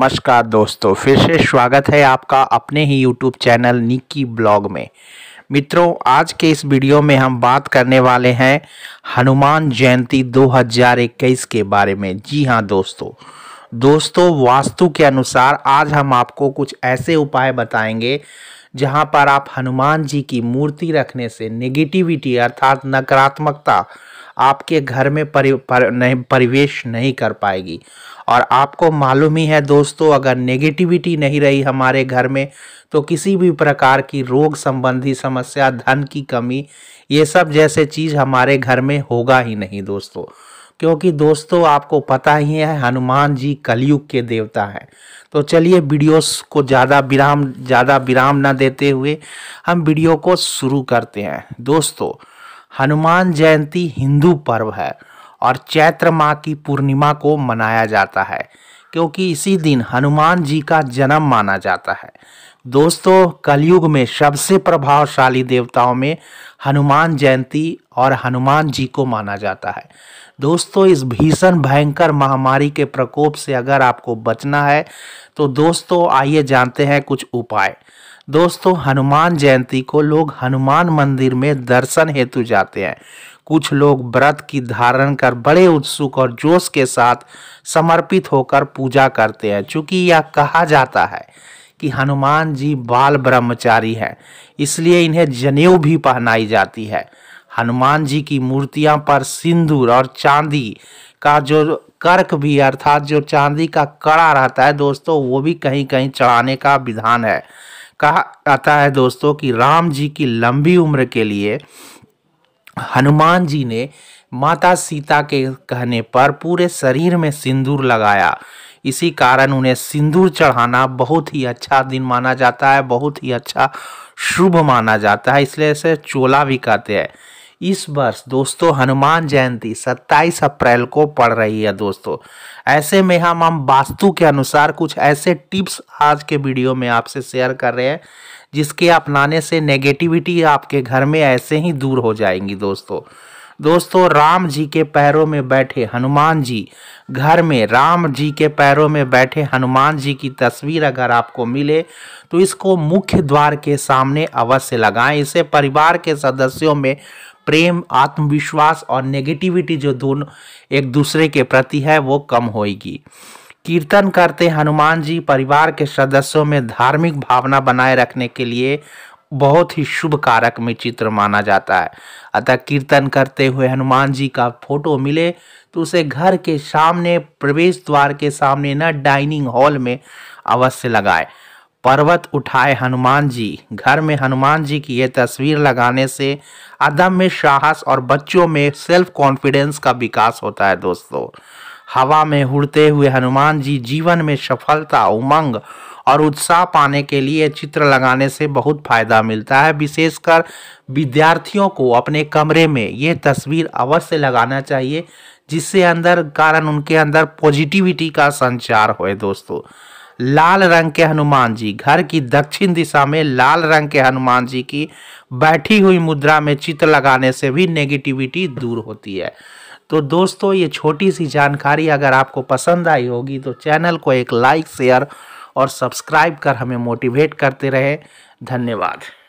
नमस्कार दोस्तों फिर से स्वागत है आपका अपने ही यूट्यूब चैनल निक्की ब्लॉग में मित्रों आज के इस वीडियो में हम बात करने वाले हैं हनुमान जयंती 2021 के बारे में जी हाँ दोस्तों दोस्तों वास्तु के अनुसार आज हम आपको कुछ ऐसे उपाय बताएंगे जहाँ पर आप हनुमान जी की मूर्ति रखने से नेगेटिविटी अर्थात नकारात्मकता आपके घर में परि पर, नहीं परिवेश नहीं कर पाएगी और आपको मालूम ही है दोस्तों अगर नेगेटिविटी नहीं रही हमारे घर में तो किसी भी प्रकार की रोग संबंधी समस्या धन की कमी ये सब जैसे चीज़ हमारे घर में होगा ही नहीं दोस्तों क्योंकि दोस्तों आपको पता ही है हनुमान जी कलयुग के देवता हैं तो चलिए वीडियोस को ज़्यादा विराम ज़्यादा विराम ना देते हुए हम वीडियो को शुरू करते हैं दोस्तों हनुमान जयंती हिंदू पर्व है और चैत्र माह की पूर्णिमा को मनाया जाता है क्योंकि इसी दिन हनुमान जी का जन्म माना जाता है दोस्तों कलयुग में सबसे प्रभावशाली देवताओं में हनुमान जयंती और हनुमान जी को माना जाता है दोस्तों इस भीषण भयंकर महामारी के प्रकोप से अगर आपको बचना है तो दोस्तों आइए जानते हैं कुछ उपाय दोस्तों हनुमान जयंती को लोग हनुमान मंदिर में दर्शन हेतु जाते हैं कुछ लोग व्रत की धारण कर बड़े उत्सुक और जोश के साथ समर्पित होकर पूजा करते हैं चूँकि यह कहा जाता है कि हनुमान जी बाल ब्रह्मचारी हैं इसलिए इन्हें जनेऊ भी पहनाई जाती है हनुमान जी की मूर्तियां पर सिंदूर और चांदी का जो कर्क भी अर्थात जो चांदी का कड़ा रहता है दोस्तों वो भी कहीं कहीं चढ़ाने का विधान है कहा जाता है दोस्तों कि राम जी की लंबी उम्र के लिए हनुमान जी ने माता सीता के कहने पर पूरे शरीर में सिंदूर लगाया इसी कारण उन्हें सिंदूर चढ़ाना बहुत ही अच्छा दिन माना जाता है बहुत ही अच्छा शुभ माना जाता है इसलिए इसे चोला भी कहते हैं इस वर्ष दोस्तों हनुमान जयंती 27 अप्रैल को पड़ रही है दोस्तों ऐसे में हम हम वास्तु के अनुसार कुछ ऐसे टिप्स आज के वीडियो में आपसे शेयर कर रहे हैं जिसके अपनाने से नेगेटिविटी आपके घर में ऐसे ही दूर हो जाएंगी दोस्तों दोस्तों राम जी के पैरों में बैठे हनुमान जी घर में राम जी के पैरों में बैठे हनुमान जी की तस्वीर अगर आपको मिले तो इसको मुख्य द्वार के सामने अवश्य लगाएं इसे परिवार के सदस्यों में प्रेम आत्मविश्वास और नेगेटिविटी जो दोनों एक दूसरे के प्रति है वो कम होएगी कीर्तन करते हनुमान जी परिवार के सदस्यों में धार्मिक भावना बनाए रखने के लिए बहुत ही शुभ कारक में चित्र माना जाता है अतः कीर्तन करते हुए हनुमान जी का फोटो मिले तो उसे घर के सामने प्रवेश द्वार के सामने न डाइनिंग हॉल में अवश्य लगाए पर्वत उठाए हनुमान जी घर में हनुमान जी की यह तस्वीर लगाने से अदम में साहस और बच्चों में सेल्फ कॉन्फिडेंस का विकास होता है दोस्तों हवा में उड़ते हुए हनुमान जी जीवन में सफलता उमंग और उत्साह पाने के लिए चित्र लगाने से बहुत फायदा मिलता है विशेषकर विद्यार्थियों को अपने कमरे में ये तस्वीर अवश्य लगाना चाहिए जिससे अंदर कारण उनके अंदर पॉजिटिविटी का संचार होए दोस्तों लाल रंग के हनुमान जी घर की दक्षिण दिशा में लाल रंग के हनुमान जी की बैठी हुई मुद्रा में चित्र लगाने से भी नेगेटिविटी दूर होती है तो दोस्तों ये छोटी सी जानकारी अगर आपको पसंद आई होगी तो चैनल को एक लाइक शेयर और सब्सक्राइब कर हमें मोटिवेट करते रहे धन्यवाद